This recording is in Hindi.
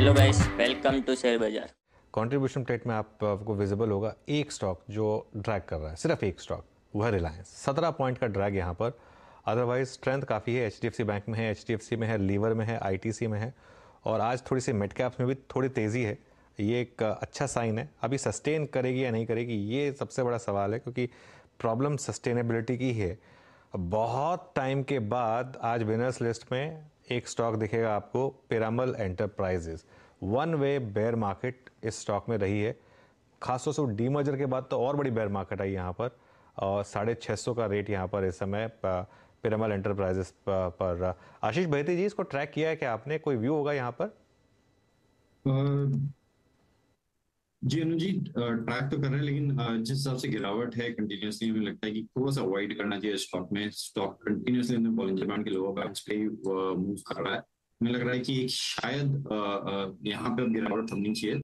hello guys welcome to share बाजार कंट्रीब्यूशन प्लेट में आप आपको विजिबल होगा एक स्टॉक जो ड्रैग कर रहा है सिर्फ एक स्टॉक वह रिलायंस सत्रह पॉइंट का ड्रैग यहाँ पर अदरवाइज स्ट्रेंथ काफ़ी है एच बैंक में है एच में है लीवर में है आई में है और आज थोड़ी सी मेड कैप्स में भी थोड़ी तेज़ी है ये एक अच्छा साइन है अभी सस्टेन करेगी या नहीं करेगी ये सबसे बड़ा सवाल है क्योंकि प्रॉब्लम सस्टेनेबिलिटी की है बहुत टाइम के बाद आज विनर्स लिस्ट में एक स्टॉक दिखेगा आपको Piramal enterprises one way bear market इस स्टॉक में रही है खासतौर से से डीमर्जर के बाद तो और बड़ी बेयर मार्केट आई यहाँ पर और साढ़े छः सौ का रेट यहाँ पर इस समय पिरामल एंटरप्राइजेस पर आशीष बहती जी इसको ट्रैक किया है क्या आपने कोई व्यू होगा यहाँ पर जी अनु जी ट्रैक तो कर रहे हैं लेकिन जिस हिसाब से गिरावट है कंटिन्यूसली हमें लगता है कि थोड़ा सा अवॉइड करना चाहिए स्टॉक में स्टॉक कंटिन्यूसली अंदर बॉलिंग बैंड के लोअर बैंड पे मूव कर रहा है मुझे लग रहा है कि एक शायद यहाँ पे अब गिरावट थमनी चाहिए